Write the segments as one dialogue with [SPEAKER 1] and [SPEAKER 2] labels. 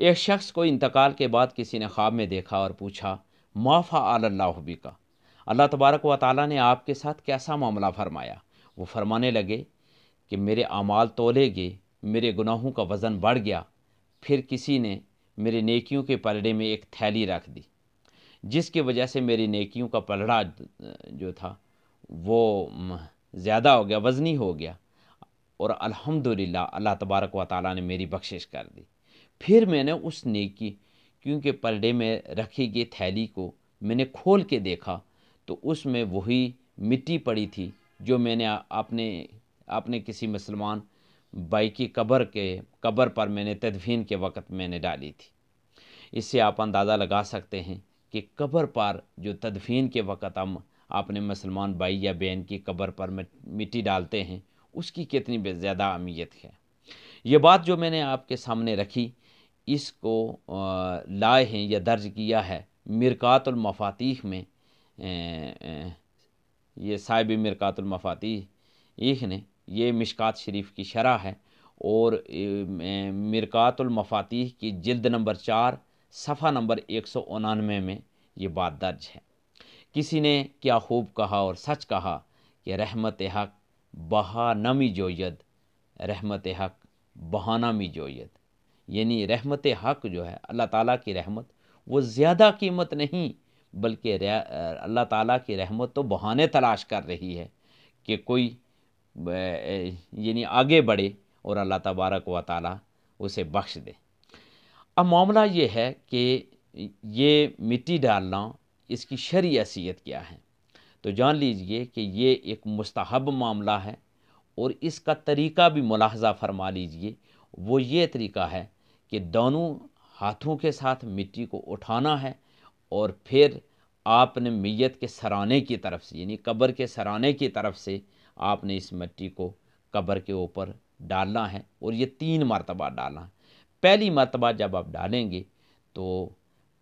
[SPEAKER 1] एक शख्स को इंतकाल के बाद किसी ने ख्वाब में देखा और पूछा माफ़ा आल्लाबी का अल्लाह तबारक व ताली ने आपके साथ कैसा मामला फरमाया वो फरमाने लगे कि मेरे अमाल तोले गए मेरे गुनाहों का वज़न बढ़ गया फिर किसी ने मेरे नेकियों के पलड़े में एक थैली रख दी जिसकी वजह से मेरी नेकियों का पलड़ा जो था वो ज़्यादा हो गया वज़नी हो गया और अल्हम्दुलिल्लाह अल्लाह तबारक व ताली ने मेरी बख्शिश कर दी फिर मैंने उस नेकी क्योंकि पलड़े में रखी गई थैली को मैंने खोल के देखा तो उसमें वही मिट्टी पड़ी थी जो मैंने अपने अपने किसी मुसलमान भाई की कब्र के कबर पर मैंने तदफीन के वक़्त मैंने डाली थी इससे आप अंदाज़ा लगा सकते हैं कि कब्र पर जो तदफीन के वक़्त हम अपने मुसलमान भाई या बहन की कब्र पर मिट्टी डालते हैं उसकी कितनी ज़्यादा अहमियत है ये बात जो मैंने आपके सामने रखी इसको लाए हैं या दर्ज किया है मरक़ातुलमफातीह में ये साहिब मरक़ातुलमफातीह ने ये मिशकात शरीफ की शरह है और मरक़ातुलमफातीह की जिल्द नंबर चार सफ़ा नंबर एक सौ उनानवे में ये बात दर्ज है किसी ने क्या खूब कहा और सच कहा कि रहमत हक बहा नमी जोयद रहमत हक बहाना मी जोयद यानी रहमत हक जो है अल्लाह ताला की रहमत वो ज़्यादा कीमत नहीं बल्कि अल्लाह ताला की रहमत तो बहाने तलाश कर रही है कि कोई यानी आगे बढ़े और अल्लाह तबारक व ताली उसे बख्श दे अब मामला ये है कि ये मिट्टी डालना इसकी शरी हैसीत क्या है तो जान लीजिए कि ये एक मुस्तहब मामला है और इसका तरीका भी मुलाहजा फरमा लीजिए वो ये तरीका है कि दोनों हाथों के साथ मिट्टी को उठाना है और फिर आपने मैत के सराने की तरफ से यानी कब्र के सराने की तरफ से आपने इस मिट्टी को कब्र के ऊपर डालना है और ये तीन मरतबा डालना है पहली मरतबा जब आप डालेंगे तो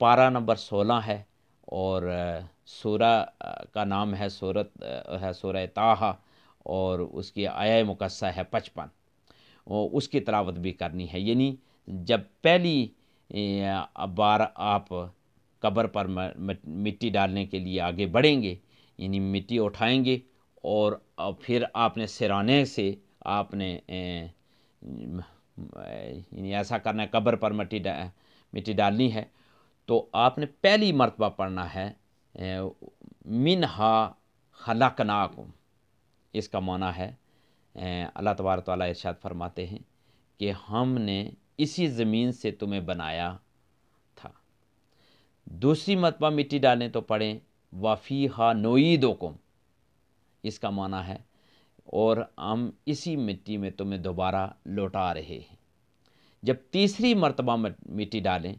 [SPEAKER 1] पारा नंबर सोलह है और सूरा का नाम है सूरत है सूर ताहा और उसकी आया मुकस्सा है पचपन उसकी तलावत भी करनी है यानी जब पहली बार आप कब्र पर मिट्टी डालने के लिए आगे बढ़ेंगे यानी मिट्टी उठाएंगे और फिर आपने सिराने से आपने यानी ऐसा करना है कब्र पर मिट्टी डा, मिट्टी डालनी है तो आपने पहली मरतबा पढ़ना है मिन हा खलकनाकुम इसका माना है अल्लाह तबार ताली इर्शाद फरमाते हैं कि हमने इसी ज़मीन से तुम्हें बनाया था दूसरी मतबा मिट्टी डालें तो पढ़ें वाफ़ी हा नोई दो इसका माना है और हम इसी मिट्टी में तुम्हें दोबारा लौटा रहे हैं जब तीसरी मरतबा मिट्टी डालें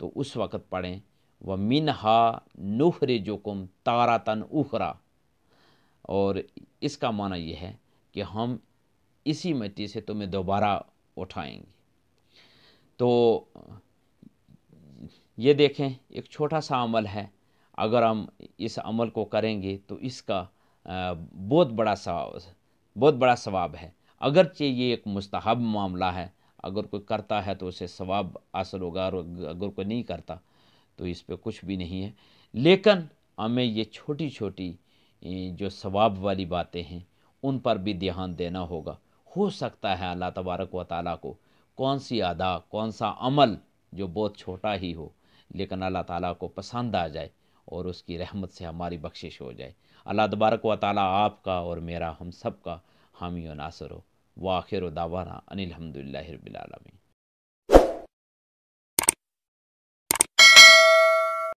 [SPEAKER 1] तो उस वक़्त पढ़ें व मिन हा नुहरे जोकुम तारा तन उखरा और इसका माना यह है कि हम इसी मिट्टी से तुम्हें दोबारा उठाएंगे तो ये देखें एक छोटा सा अमल है अगर हम इस अमल को करेंगे तो इसका बहुत बड़ा सवाब बहुत बड़ा सवाब है अगरचे ये एक मुस्तहब मामला है अगर कोई करता है तो उसे सवाब हासिल होगा और अगर कोई नहीं करता तो इस पर कुछ भी नहीं है लेकिन हमें ये छोटी छोटी जो सवाब वाली बातें हैं उन पर भी ध्यान देना होगा हो सकता है अल्लाह तबारक व ताली को कौन सी अदा कौन सा अमल जो बहुत छोटा ही हो लेकिन अल्लाह ताला को पसंद आ जाए और उसकी रहमत से हमारी बख्शिश हो जाए अल्लाह तबारक व ताली आपका और मेरा हम सब का हामी नासर हो वाखिर दावाना अनिलहमदिल्लाबिलमी